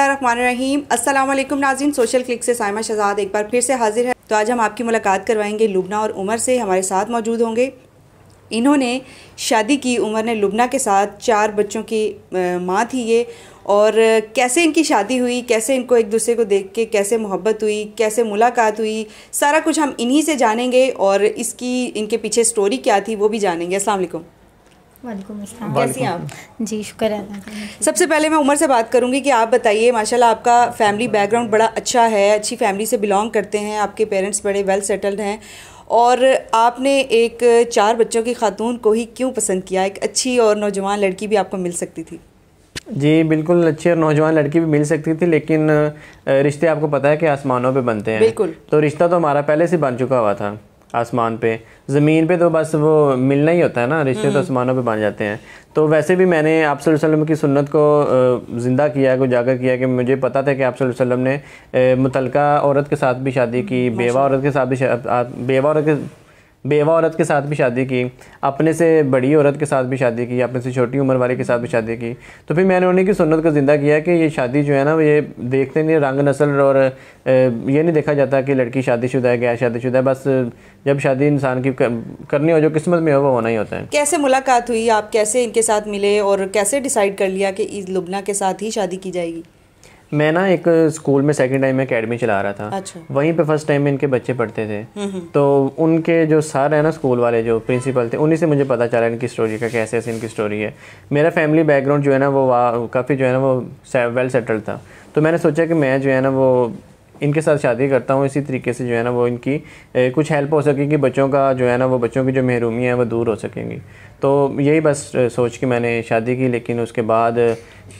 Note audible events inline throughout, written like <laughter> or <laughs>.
बिस्मिल्लाम असलम नाजीन social click से साइमा शहजाद एक बार फिर से हाजिर है तो आज हम आपकी मुलाकात करवाएंगे लुबना और उमर से हमारे साथ मौजूद होंगे इन्होंने शादी की उमर ने लुबना के साथ चार बच्चों की माँ थी ये और कैसे इनकी शादी हुई कैसे इनको एक दूसरे को देख के कैसे मोहब्बत हुई कैसे मुलाकात हुई सारा कुछ हम इन्हीं से जानेंगे और इसकी इनके पीछे स्टोरी क्या थी वो भी जानेंगे असलम आप जी शुक्र है सबसे पहले मैं उमर से बात करूंगी कि आप बताइए माशाल्लाह आपका फैमिली बैकग्राउंड बड़ा अच्छा है अच्छी फैमिली से बिलोंग करते हैं आपके पेरेंट्स बड़े वेल सेटल्ड हैं और आपने एक चार बच्चों की खातून को ही क्यों पसंद किया एक अच्छी और नौजवान लड़की भी आपको मिल सकती थी जी बिल्कुल अच्छी और नौजवान लड़की भी मिल सकती थी लेकिन रिश्ते आपको पता है कि आसमानों पर बनते हैं बिल्कुल तो रिश्ता तो हमारा पहले से बन चुका हुआ था आसमान पे ज़मीन पे तो बस वो मिलना ही होता है ना रिश्ते तो हम्म। आसमानों पे बन जाते हैं तो वैसे भी मैंने आप वसल्लम की सुन्नत को ज़िंदा किया को जागर किया कि मुझे पता था कि आप वसल्लम ने मुतलका औरत के साथ भी शादी की बेवा औरत के साथ भी बेवा औरत के बेवा औरत के साथ भी शादी की अपने से बड़ी औरत के साथ भी शादी की अपने से छोटी उम्र वाले के साथ भी शादी की तो फिर मैंने उन्हीं की सुन्नत को ज़िंदा किया कि ये शादी जो है ना ये देखते नहीं रंग नसल और ये नहीं देखा जाता कि लड़की शादीशुदा है गैर शादीशुदा है बस जब शादी इंसान की करनी हो जो किस्मत में हो वो होना ही होता है कैसे मुलाकात हुई आप कैसे इनके साथ मिले और कैसे डिसाइड कर लिया कि लुबना के साथ ही शादी की जाएगी मैं ना एक स्कूल में सेकंड टाइम में अकेडमी चला रहा था अच्छा। वहीं पे फर्स्ट टाइम में इनके बच्चे पढ़ते थे तो उनके जो सर है ना स्कूल वाले जो प्रिंसिपल थे उन्हीं से मुझे पता चला इनकी स्टोरी का कैसे ऐसे इनकी स्टोरी है मेरा फैमिली बैकग्राउंड जो है ना वो काफ़ी जो है ना वो वेल सेटल्ड था तो मैंने सोचा कि मैं जो है ना वो इनके साथ शादी करता हूँ इसी तरीके से जो है ना वो इनकी ए, कुछ हेल्प हो सकेगी बच्चों का जो है ना वो बच्चों की जो महरूमी है वो दूर हो सकेंगी तो यही बस सोच के मैंने शादी की लेकिन उसके बाद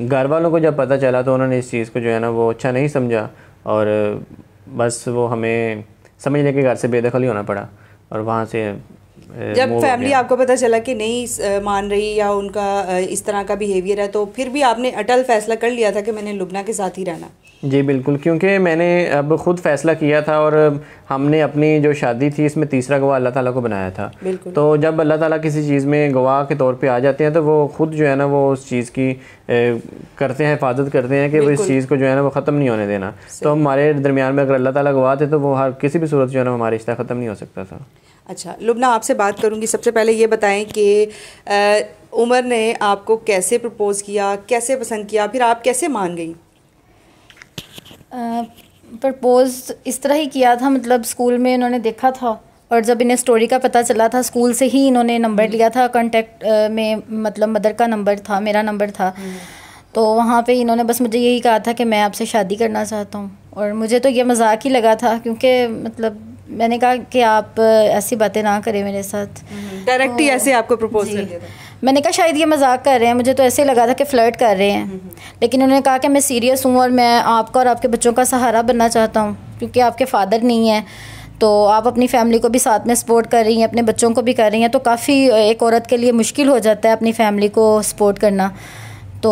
घर वालों को जब पता चला तो उन्होंने इस चीज़ को जो है ना वो अच्छा नहीं समझा और बस वो हमें समझ लेके घर से बेदखल ही होना पड़ा और वहाँ से जब फैमिली आपको पता चला कि नहीं मान रही या उनका इस तरह का बिहेवियर है तो फिर भी आपने अटल फैसला कर लिया था कि मैंने लुबना के साथ ही रहना जी बिल्कुल क्योंकि मैंने अब ख़ुद फ़ैसला किया था और हमने अपनी जो शादी थी इसमें तीसरा गवाह अल्लाह ताला को बनाया था तो जब अल्लाह ताला किसी चीज़ में गवाह के तौर पे आ जाते हैं तो वो ख़ुद जो है ना वो उस चीज़ की ए, करते हैं हिफाजत करते हैं कि वो इस चीज़ को जो है ना वो ख़त्म नहीं होने देना तो हमारे दरमियान में अगर अल्लाह ताला गवाह थे तो वो हर किसी भी सूरत जो है ना हमारा रिश्ता ख़त्म नहीं हो सकता था अच्छा लुबना आपसे बात करूँगी सबसे पहले ये बताएं कि उमर ने आपको कैसे प्रपोज़ किया कैसे पसंद किया फिर आप कैसे मान गई प्रपोज़ इस तरह ही किया था मतलब स्कूल में इन्होंने देखा था और जब इन्हें स्टोरी का पता चला था स्कूल से ही इन्होंने नंबर हम्म। लिया था कॉन्टेक्ट में मतलब मदर का नंबर था मेरा नंबर था हम्म। तो वहाँ पे इन्होंने बस मुझे यही कहा था कि मैं आपसे शादी करना चाहता हूँ और मुझे तो ये मजाक ही लगा था क्योंकि मतलब मैंने कहा कि आप ऐसी बातें ना करें मेरे साथ डायरेक्ट हम्म। ही तो ऐसे आपको प्रपोज कर मैंने कहा शायद ये मजाक कर रहे हैं मुझे तो ऐसे ही लगा था कि फ्लर्ट कर रहे हैं हम्म, हम्म। लेकिन उन्होंने कहा कि मैं सीरियस हूँ और मैं आपका और आपके बच्चों का सहारा बनना चाहता हूँ क्योंकि आपके फादर नहीं हैं तो आप अपनी फैमिली को भी साथ में सपोर्ट कर रही हैं अपने बच्चों को भी कर रही हैं तो काफ़ी एक औरत के लिए मुश्किल हो जाता है अपनी फैमिली को सपोर्ट करना तो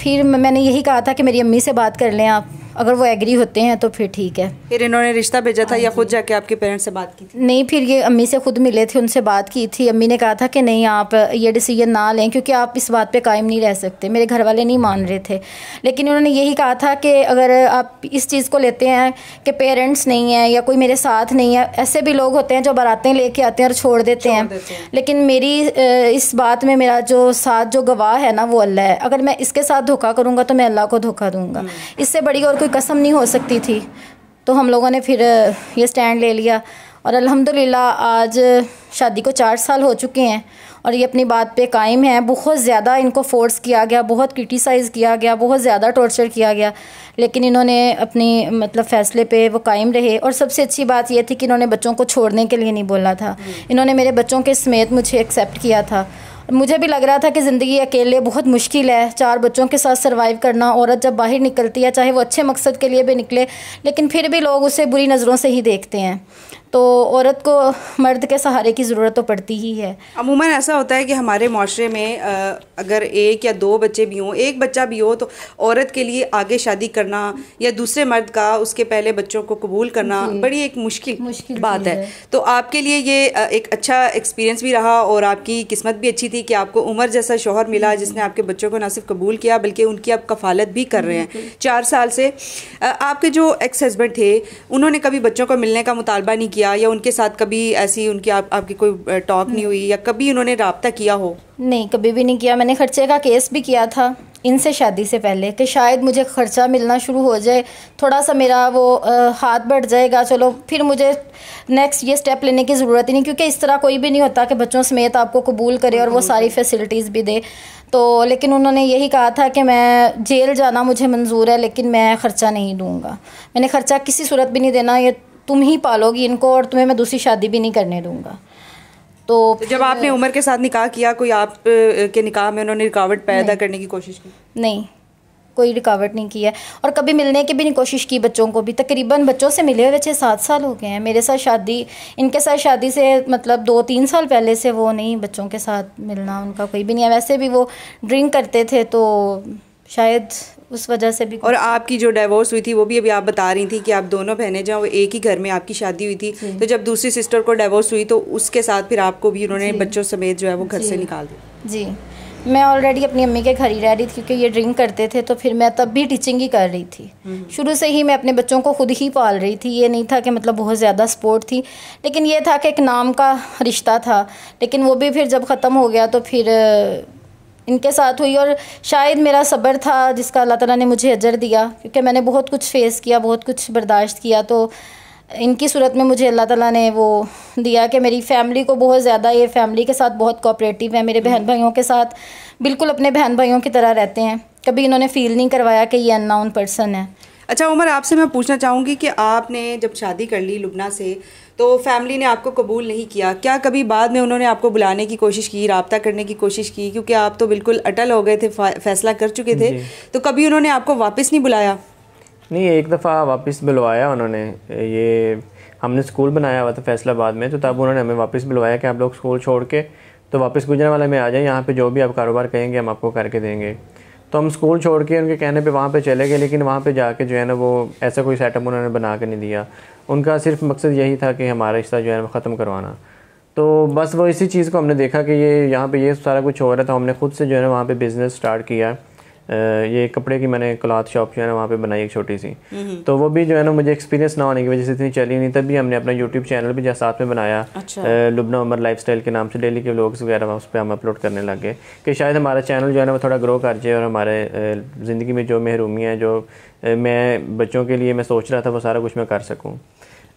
फिर मैंने यही कहा था कि मेरी अम्मी से बात कर लें आप अगर वो एग्री होते हैं तो फिर ठीक है फिर इन्होंने रिश्ता भेजा था हाँ या खुद जाके आपके पेरेंट्स से बात की थी नहीं फिर ये अम्मी से खुद मिले थे उनसे बात की थी अम्मी ने कहा था कि नहीं आप ये डिसीजन ना लें क्योंकि आप इस बात पर कायम नहीं रह सकते मेरे घर वाले नहीं मान रहे थे लेकिन उन्होंने यही कहा था कि अगर आप इस चीज़ को लेते हैं कि पेरेंट्स नहीं है या कोई मेरे साथ नहीं है ऐसे भी लोग होते हैं जो बारातें लेके आते हैं और छोड़ देते हैं देते हैं लेकिन मेरी इस बात में मेरा जो साथ जो गवाह है ना वो अल्लाह है अगर मैं इसके साथ धोखा करूँगा तो मैं अल्लाह को धोखा दूँगा हम्म। इससे बड़ी और कोई कसम नहीं हो सकती थी तो हम लोगों ने फिर ये स्टैंड ले लिया और अल्हम्दुलिल्लाह आज शादी को चार साल हो चुके हैं और ये अपनी बात पे कायम है बहुत ज़्यादा इनको फोर्स किया गया बहुत क्रिटिसाइज़ किया गया बहुत ज़्यादा टॉर्चर किया गया लेकिन इन्होंने अपनी मतलब फ़ैसले पे वो कायम रहे और सबसे अच्छी बात यह थी कि इन्होंने बच्चों को छोड़ने के लिए नहीं बोला था हम्म। इन्होंने मेरे बच्चों के समेत मुझे एक्सेप्ट किया था मुझे भी लग रहा था कि ज़िंदगी अकेले बहुत मुश्किल है चार बच्चों के साथ सर्वाइव करना औरत जब बाहर निकलती है चाहे वो अच्छे मकसद के लिए भी निकले लेकिन फिर भी लोग उसे बुरी नज़रों से ही देखते हैं तो औरत को मर्द के सहारे की ज़रूरत तो पड़ती ही है अमूमन ऐसा होता है कि हमारे माशरे में अगर एक या दो बच्चे भी हों एक बच्चा भी हो तो औरत के लिए आगे शादी करना या दूसरे मर्द का उसके पहले बच्चों को कबूल करना बड़ी एक मुश्किल मुश्किल बात है।, है तो आपके लिए ये एक अच्छा एक्सपीरियंस भी रहा और आपकी किस्मत भी अच्छी थी कि आपको उम्र जैसा शोहर मिला जिसने आपके बच्चों को ना सिर्फ कबूल किया बल्कि उनकी आप कफालत भी कर रहे हैं चार साल से आपके जो एक्स हस्बैंड थे उन्होंने कभी बच्चों को मिलने का मुतालबा नहीं किया किया या उनके साथ कभी ऐसी उनकी आप, आपकी कोई टॉक नहीं हुई या कभी उन्होंने रबता किया हो नहीं कभी भी नहीं किया मैंने खर्चे का केस भी किया था इनसे शादी से पहले कि शायद मुझे ख़र्चा मिलना शुरू हो जाए थोड़ा सा मेरा वो आ, हाथ बढ़ जाएगा चलो फिर मुझे नेक्स्ट ये स्टेप लेने की ज़रूरत ही नहीं क्योंकि इस तरह कोई भी नहीं होता कि बच्चों समेत आपको कबूल करे और वो सारी फैसिलिटीज़ भी दे तो लेकिन उन्होंने यही कहा था कि मैं जेल जाना मुझे मंजूर है लेकिन मैं ख़र्चा नहीं दूँगा मैंने ख़र्चा किसी सूरत भी नहीं देना ये तुम ही पालोगी इनको और तुम्हें मैं दूसरी शादी भी नहीं करने दूंगा तो, तो जब आपने उमर के साथ निकाह किया कोई आप के निकाह में उन्होंने रुकावट पैदा करने की कोशिश की नहीं कोई रुकावट नहीं की है और कभी मिलने की भी नहीं कोशिश की बच्चों को भी तकरीबन बच्चों से मिले हुए छः सात साल हो गए हैं मेरे साथ शादी इनके साथ शादी से मतलब दो तीन साल पहले से वो नहीं बच्चों के साथ मिलना उनका कोई भी नहीं है वैसे भी वो ड्रिंक करते थे तो शायद उस वजह से भी और आपकी जो डाइवोर्स हुई थी वो भी अभी आप बता रही थी कि आप दोनों बहनें वो एक ही घर में आपकी शादी हुई थी तो जब दूसरी सिस्टर को डाइवोर्स हुई तो उसके साथ फिर आपको भी उन्होंने बच्चों समेत जो है वो घर से निकाल दिया जी मैं ऑलरेडी अपनी अम्मी के घर ही रह रही थी क्योंकि ये ड्रिंक करते थे तो फिर मैं तब भी टीचिंग ही कर रही थी हम्म। शुरू से ही मैं अपने बच्चों को खुद ही पाल रही थी ये नहीं था कि मतलब बहुत ज़्यादा सपोर्ट थी लेकिन ये था कि एक नाम का रिश्ता था लेकिन वो भी फिर जब ख़त्म हो गया तो फिर इनके साथ हुई और शायद मेरा सब्र था जिसका अल्लाह ताला ने मुझे अजर दिया क्योंकि मैंने बहुत कुछ फेस किया बहुत कुछ बर्दाश्त किया तो इनकी सूरत में मुझे अल्लाह ताला ने वो दिया कि मेरी फैमिली को बहुत ज़्यादा ये फैमिली के साथ बहुत कोऑपरेटिव है मेरे बहन भाइयों के साथ बिल्कुल अपने बहन भाइयों की तरह रहते हैं कभी इन्होंने फ़ील नहीं करवाया कि ये अननाउन पर्सन है अच्छा उमर आपसे मैं पूछना चाहूँगी कि आपने जब शादी कर ली लुबना से तो फैमिली ने आपको कबूल नहीं किया क्या कभी बाद में उन्होंने आपको बुलाने की कोशिश की रबता करने की कोशिश की क्योंकि आप तो बिल्कुल अटल हो गए थे फैसला कर चुके थे तो कभी उन्होंने आपको वापस नहीं बुलाया नहीं एक दफ़ा वापस बुलवाया उन्होंने ये हमने स्कूल बनाया हुआ था फैसलाबाद में तो तब उन्होंने हमें वापस बुलवाया कि आप लोग स्कूल छोड़ के तो वापस वाले में आ जाए यहाँ पे जो भी आप कारोबार कहेंगे हम आपको करके देंगे तो हम स्कूल छोड़ के उनके कहने पे वहाँ पे चले गए लेकिन वहाँ पे जाके जो है ना वो ऐसा कोई सेटअप उन्होंने बना के नहीं दिया उनका सिर्फ मकसद यही था कि हमारा रिश्ता जो है ना ख़त्म करवाना तो बस वो इसी चीज़ को हमने देखा कि ये यहाँ पे ये सारा कुछ हो रहा था हमने खुद से जो है ना वहाँ पे बिज़नेस स्टार्ट किया ये कपड़े की मैंने क्लॉथ शॉप जो है ना वहाँ पे बनाई एक छोटी सी हम्म। तो वो भी जो है ना मुझे एक्सपीरियंस ना होने की वजह से इतनी चली नहीं तभी हमने अपना यूट्यूब चैनल भी जैसा साथ में बनाया अच्छा। लुबना उमर लाइफ के नाम से डेली के ब्लॉग्स वगैरह उस पर हम अपलोड करने लग गए कि शायद हमारा चैनल जो है ना वो थोड़ा ग्रो कर जाए और हमारे ज़िंदगी में जो महरूमियाँ जो मैं बच्चों के लिए मैं सोच रहा था वो सारा कुछ मैं कर सकूँ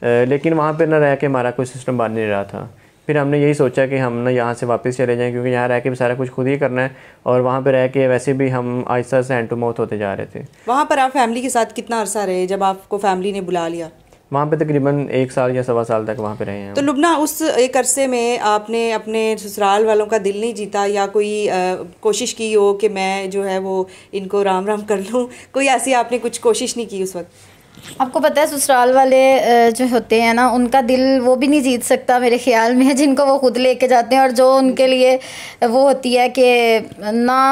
लेकिन वहाँ पर ना रह के हमारा कोई सिस्टम बन नहीं रहा था फिर हमने यही सोचा कि हम ना यहाँ से वापस चले जाएं क्योंकि यहाँ रह के भी सारा कुछ खुद ही करना है और वहाँ पर रह के वैसे भी हम आहिस्ता से एंड टू माउथ होते जा रहे थे वहाँ पर आप फैमिली के साथ कितना अरसा रहे जब आपको फैमिली ने बुला लिया वहाँ पे तकरीबन एक साल या सवा साल तक वहाँ पे रहे हैं तो लुबना उस एक अरसे में आपने अपने ससुराल वालों का दिल नहीं जीता या कोई आ, कोशिश की हो कि मैं जो है वो इनको राम राम कर लूँ कोई ऐसी आपने कुछ कोशिश नहीं की उस वक्त आपको पता है ससुराल वाले जो होते हैं ना उनका दिल वो भी नहीं जीत सकता मेरे ख्याल में <laughs> जिनको वो खुद लेके जाते हैं और जो उनके लिए वो होती है कि ना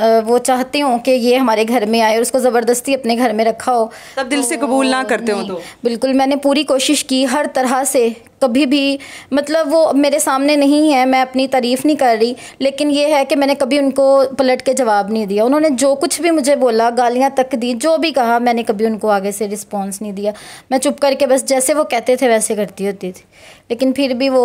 वो चाहते हों कि ये हमारे घर में आए और उसको ज़बरदस्ती अपने घर में रखा हो तब दिल तो, से कबूल ना करते हो तो बिल्कुल मैंने पूरी कोशिश की हर तरह से कभी भी मतलब वो मेरे सामने नहीं है मैं अपनी तारीफ़ नहीं कर रही लेकिन ये है कि मैंने कभी उनको पलट के जवाब नहीं दिया उन्होंने जो कुछ भी मुझे बोला गालियाँ तक दी जो भी कहा मैंने कभी उनको आगे से रिस्पॉन्स नहीं दिया मैं चुप करके बस जैसे वो कहते थे वैसे करती होती थी लेकिन फिर भी वो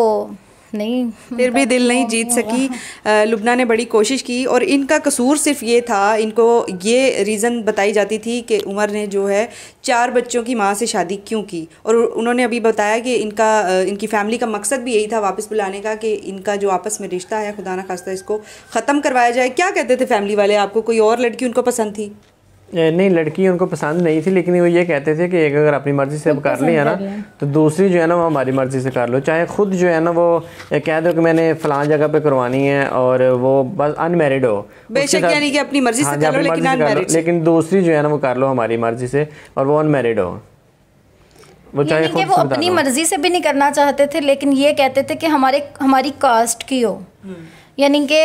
नहीं फिर भी दिल नहीं जीत सकी लुबना ने बड़ी कोशिश की और इनका कसूर सिर्फ ये था इनको ये रीज़न बताई जाती थी कि उमर ने जो है चार बच्चों की माँ से शादी क्यों की और उन्होंने अभी बताया कि इनका इनकी फैमिली का मकसद भी यही था वापस बुलाने का कि इनका जो आपस में रिश्ता है खुदा ना खास्ता इसको ख़त्म करवाया जाए क्या कहते थे फैमिली वाले आपको कोई और लड़की उनको पसंद थी नहीं लड़की उनको पसंद नहीं थी लेकिन वो ये कहते थे कि एक अगर अपनी मर्ज़ी से अब कर लिया ना तो दूसरी जो है ना वो हमारी मर्ज़ी से कर लो चाहे ख़ुद जो है ना वो कह दो कि मैंने फ़लाँ जगह पे करवानी है और वो बस अनमेरिड हो बेशक यानी कि अपनी मर्ज़ी हाँ, से कर लो लेकिन लेकिन दूसरी जो है ना वो कर लो हमारी मर्ज़ी से और वो अनमेरिड हो वो चाहे खुद वो अपनी मर्ज़ी से भी नहीं करना चाहते थे लेकिन ये कहते थे कि हमारे हमारी कास्ट की हो हम्म। यानी कि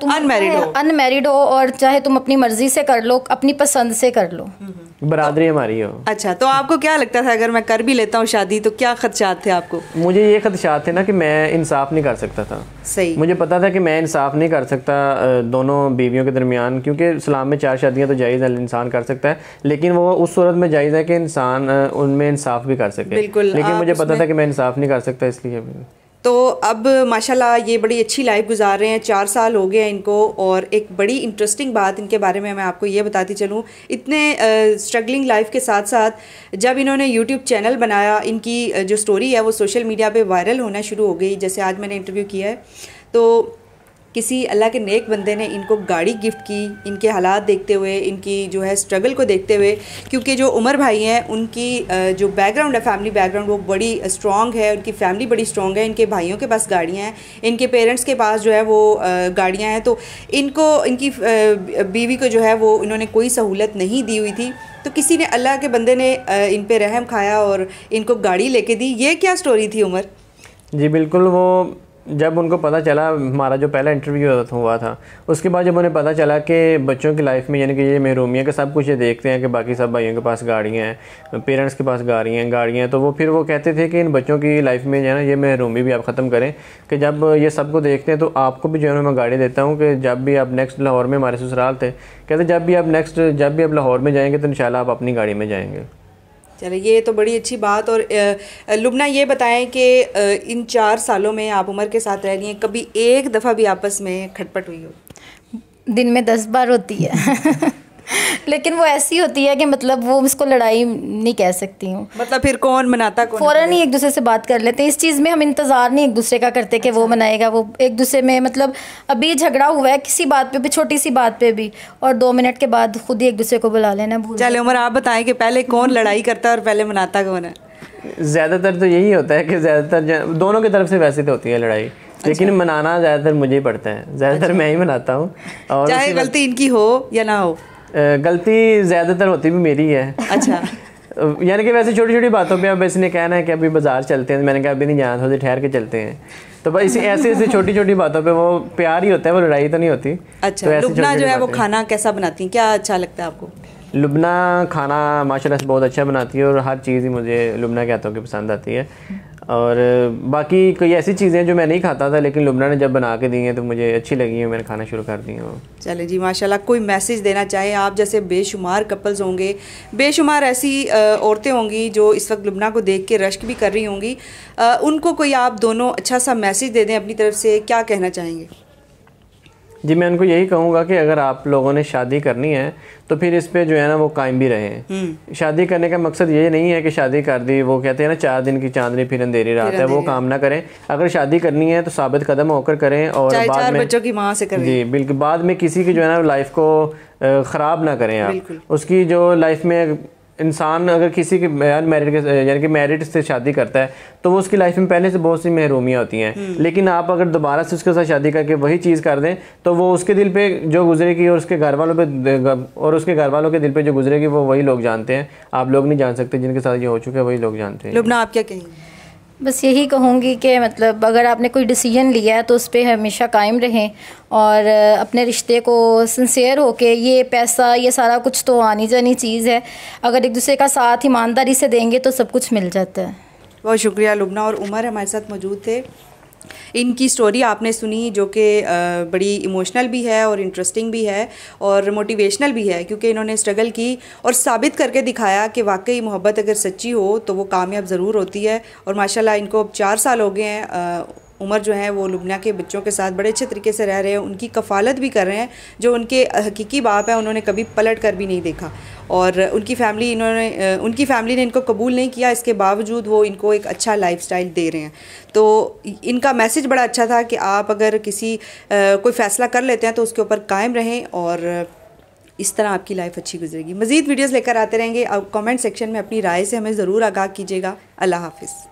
तुम अनमेरिड हो अनमेरिड हो और चाहे तुम अपनी मर्जी से कर लो अपनी पसंद से कर लो हम्म। बरादरी हमारी हो अच्छा तो आपको क्या लगता था अगर मैं कर भी लेता हूँ शादी तो क्या खदशात थे आपको मुझे ये खदशात थे ना कि मैं इंसाफ नहीं कर सकता था सही मुझे पता था कि मैं इंसाफ नहीं कर सकता दोनों बीवियों के दरमियान क्योंकि इस्लाम में चार शादियाँ तो जायज़ है इंसान कर सकता है लेकिन वो उस सूरत में जायज़ है कि इंसान उनमें इंसाफ भी कर सके बिल्कुल लेकिन मुझे पता था कि मैं इंसाफ नहीं कर सकता इसलिए तो अब माशाल्लाह ये बड़ी अच्छी लाइफ गुजार रहे हैं चार साल हो गए हैं इनको और एक बड़ी इंटरेस्टिंग बात इनके बारे में मैं आपको ये बताती चलूँ इतने स्ट्रगलिंग लाइफ के साथ साथ जब इन्होंने यूट्यूब चैनल बनाया इनकी जो स्टोरी है वो सोशल मीडिया पे वायरल होना शुरू हो गई जैसे आज मैंने इंटरव्यू किया है तो किसी अल्लाह के नेक बंदे ने इनको गाड़ी गिफ्ट की इनके हालात देखते हुए इनकी जो है स्ट्रगल को देखते हुए क्योंकि जो उमर भाई हैं उनकी जो बैकग्राउंड है फैमिली बैकग्राउंड वो बड़ी स्ट्रॉन्ग है उनकी फैमिली बड़ी स्ट्रॉन्ग है इनके भाइयों के पास गाड़ियाँ हैं इनके पेरेंट्स के पास जो है वो गाड़ियाँ हैं तो इनको इनकी बीवी को जो है वो इन्होंने कोई सहूलत नहीं दी हुई थी तो किसी ने अल्लाह के बंदे ने इन पर रहम खाया और इनको गाड़ी लेके दी ये क्या स्टोरी थी उमर जी बिल्कुल वो जब उनको पता चला हमारा जो पहला इंटरव्यू हुआ था उसके बाद जब उन्हें पता चला कि बच्चों की लाइफ में यानी कि ये महरूमिया के सब कुछ ये देखते हैं कि बाकी सब भाइयों के पास गाड़ियाँ हैं पेरेंट्स के पास गाड़ियाँ हैं गाड़ियाँ तो वो फिर वो कहते थे कि इन बच्चों की लाइफ में जो है ना ये महरूमी भी आप ख़त्म करें कि जब ये सबको देखते हैं तो आपको भी जो है ना मैं गाड़ी देता हूँ कि जब भी आप नेक्स्ट लाहौर में हमारे ससुराल थे कहते जब भी आप नेक्स्ट जब भी आप लाहौर में जाएंगे तो इन आप अपनी गाड़ी में जाएँगे चले ये तो बड़ी अच्छी बात और लुबना ये बताएं कि इन चार सालों में आप उम्र के साथ रह रही हैं कभी एक दफ़ा भी आपस में खटपट हुई हो दिन में दस बार होती है लेकिन वो ऐसी होती है कि मतलब वो उसको लड़ाई नहीं कह सकती हूँ मतलब फिर कौन मनाता कौन फ़ौरन ही एक दूसरे से बात कर लेते हैं इस चीज़ में हम इंतज़ार नहीं एक दूसरे का करते कि वो अच्छा। मनाएगा वो एक दूसरे में मतलब अभी झगड़ा हुआ है किसी बात पे भी छोटी सी बात पे भी और दो मिनट के बाद खुद ही एक दूसरे को बुला लेना भूल चले उम्र आप बताएं कि पहले कौन लड़ाई करता है और पहले मनाता कौन है ज़्यादातर तो यही होता है कि ज़्यादातर दोनों की तरफ से वैसे तो होती है लड़ाई अच्छा। लेकिन मनाना ज़्यादातर मुझे ही पड़ता है ज़्यादातर अच्छा। मैं ही मनाता हूँ और चाहे गलती इनकी हो या ना हो गलती ज़्यादातर होती भी मेरी है अच्छा यानी कि वैसे छोटी छोटी बातों पे अब इसने कहना है कि अभी बाजार चलते हैं तो मैंने कहा अभी नहीं जाना थोड़ी ठहर के चलते हैं तो बस इसी ऐसी छोटी छोटी बातों पे वो प्यार ही होता है वो लड़ाई तो नहीं होती अच्छा तो लुबना जो है वो खाना कैसा बनाती है क्या अच्छा लगता है आपको लुबना खाना माशाल्लाह से बहुत अच्छा बनाती है और हर चीज़ ही मुझे लुबना के हाथों की पसंद आती है और बाकी कोई ऐसी चीज़ें जो मैं नहीं खाता था लेकिन लुबना ने जब बना के दी हैं तो मुझे अच्छी लगी हैं मैंने खाना शुरू कर दी हैं चले जी माशाल्लाह कोई मैसेज देना चाहे आप जैसे बेशुमार कपल्स होंगे बेशुमार ऐसी औरतें होंगी जो इस वक्त लुबना को देख के रश्क भी कर रही होंगी उनको कोई आप दोनों अच्छा सा मैसेज दे दें अपनी तरफ से क्या कहना चाहेंगे जी मैं उनको यही कहूँगा कि अगर आप लोगों ने शादी करनी है तो फिर इस पर जो है ना वो कायम भी रहे हम्म। शादी करने का मकसद ये नहीं है कि शादी कर दी वो कहते हैं ना चार दिन की चांदनी फिर अंधेरी रात है वो काम ना करें अगर शादी करनी है तो साबित कदम होकर करें और बाद में बच्चों की माँ से करें जी बिल्कुल बाद में किसी की जो है ना लाइफ को ख़राब ना करें आप उसकी जो लाइफ में इंसान अगर किसी के अनमेरिड यानी कि मैरिड से शादी करता है तो वो उसकी लाइफ में पहले से बहुत सी महरूमियाँ होती हैं हम्म। लेकिन आप अगर दोबारा से उसके साथ शादी करके वही चीज़ कर दें तो वो उसके दिल पे जो गुजरेगी और उसके घर वालों पे और उसके घर वालों के दिल पे जो गुजरेगी वो वही लोग जानते हैं आप लोग नहीं जान सकते जिनके साथ ये हो चुके हैं वही लोग जानते हैं लुबना आप क्या कहेंगे बस यही कहूँगी कि मतलब अगर आपने कोई डिसीजन लिया है तो उस पर हमेशा कायम रहें और अपने रिश्ते को सिंसेयर हो के ये पैसा ये सारा कुछ तो आनी जानी चीज़ है अगर एक दूसरे का साथ ईमानदारी से देंगे तो सब कुछ मिल जाता है बहुत शुक्रिया लुबना और उमर हमारे साथ मौजूद थे इनकी स्टोरी आपने सुनी जो कि बड़ी इमोशनल भी है और इंटरेस्टिंग भी है और मोटिवेशनल भी है क्योंकि इन्होंने स्ट्रगल की और साबित करके दिखाया कि वाकई मोहब्बत अगर सच्ची हो तो वो कामयाब ज़रूर होती है और माशाल्लाह इनको अब चार साल हो गए हैं उमर जो है वो लुबना के बच्चों के साथ बड़े अच्छे तरीके से रह रहे हैं उनकी कफालत भी कर रहे हैं जो उनके हकीकी बाप हैं उन्होंने कभी पलट कर भी नहीं देखा और उनकी फैमिली इन्होंने उनकी फैमिली ने इनको कबूल नहीं किया इसके बावजूद वो इनको एक अच्छा लाइफ दे रहे हैं तो इनका मैसेज बड़ा अच्छा था कि आप अगर किसी कोई फ़ैसला कर लेते हैं तो उसके ऊपर कायम रहें और इस तरह आपकी लाइफ अच्छी गुजरेगी मज़ीद वीडियोस लेकर आते रहेंगे और कमेंट सेक्शन में अपनी राय से हमें ज़रूर आगाह कीजिएगा अल्लाह हाफिज़